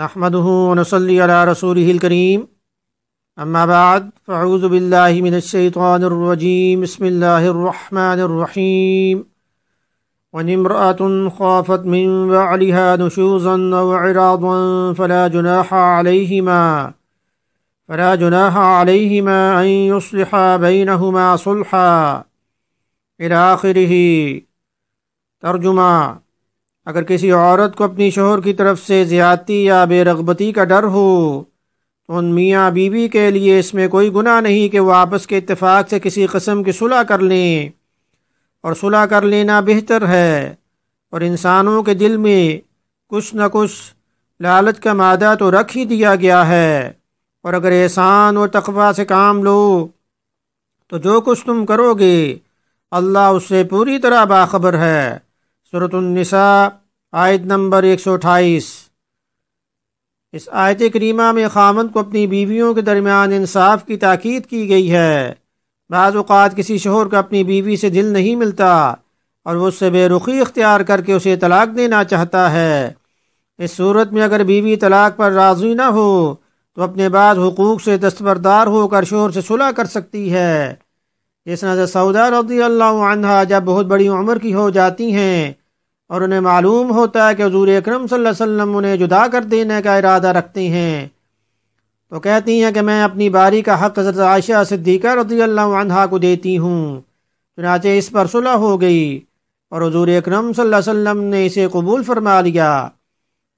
نحمده ونصلي على رسوله الكريم أما بعد فأعوذ بالله من الشيطان الرجيم بسم الله الرحمن الرحيم وإن امرأة خافت من بعلها نشوزا أو عراضا فلا جناح عليهما فلا جناح عليهما أن يصلحا بينهما صلحا إلى آخره ترجمة اگر کسی عورت کو اپنی شوہر کی طرف سے زیادتی یا بے رغبتی کا ڈر ہو تو ان میاں بیوی بی کے لیے اس میں کوئی گناہ نہیں کہ وہ آپس کے اتفاق سے کسی قسم کی صلح کر لیں اور صلح کر لینا بہتر ہے اور انسانوں کے دل میں کچھ نہ کچھ لالچ کا مادہ تو رکھ ہی دیا گیا ہے اور اگر احسان اور تقوی سے کام لو تو جو کچھ تم کرو گے اللہ اس سے پوری طرح باخبر ہے صورت النساء آیت نمبر ایک سو اٹھائیس اس آیت کریمہ میں خامند کو اپنی بیویوں کے درمیان انصاف کی تاکید کی گئی ہے بعض اوقات کسی شوہر کا اپنی بیوی سے دل نہیں ملتا اور وہ اس سے بے رخی اختیار کر کے اسے طلاق دینا چاہتا ہے اس صورت میں اگر بیوی طلاق پر راضی نہ ہو تو اپنے بعض حقوق سے دستبردار ہو کر شوہر سے صلح کر سکتی ہے جس نظر سعودہ رضی اللہ عنہ جب بہت بڑی عمر کی ہو جاتی ہیں اور انہیں معلوم ہوتا ہے کہ حضور اکرم صلی اللہ علیہ وسلم انہیں جدا کر دینے کا ارادہ رکھتے ہیں تو کہتی ہیں کہ میں اپنی باری کا حق حضرت عائشہ صدیقہ رضی اللہ عنہا کو دیتی ہوں چنانچہ اس پر صلح ہو گئی اور حضور اکرم صلی اللہ علیہ وسلم نے اسے قبول فرما لیا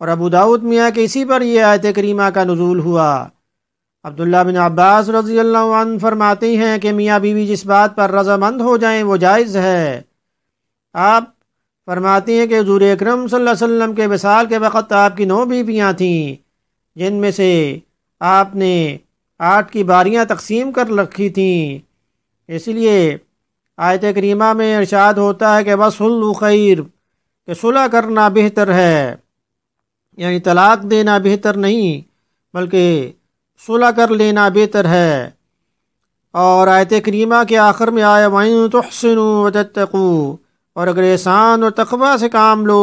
اور ابو داود میاں کہ اسی پر یہ آیت کریمہ کا نزول ہوا عبداللہ بن عباس رضی اللہ عنہ فرماتے ہیں کہ میاں بیوی بی جس بات پر رضامند ہو جائیں وہ جائز ہے آپ فرماتی ہیں کہ حضور اکرم صلی اللہ علیہ وسلم کے وصال کے وقت آپ کی نو بیویاں تھیں جن میں سے آپ نے آٹھ کی باریاں تقسیم کر رکھی تھیں اس لیے آیت کریمہ میں ارشاد ہوتا ہے کہ بس خیر کہ صلاح کرنا بہتر ہے یعنی طلاق دینا بہتر نہیں بلکہ صلاح کر لینا بہتر ہے اور آیت کریمہ کے آخر میں آئے وائن و تخصن و تتقو اور اگر احسان اور تقوی سے کام لو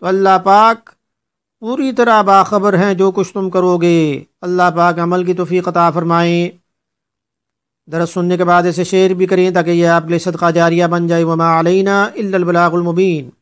تو اللہ پاک پوری طرح باخبر ہیں جو کچھ تم کرو گے اللہ پاک عمل کی توفیق عطا فرمائیں درس سننے کے بعد اسے شعر بھی کریں تاکہ یہ آپ کے لیے صدقہ جاریہ بن جائے وما علینا الا البلاغ المبین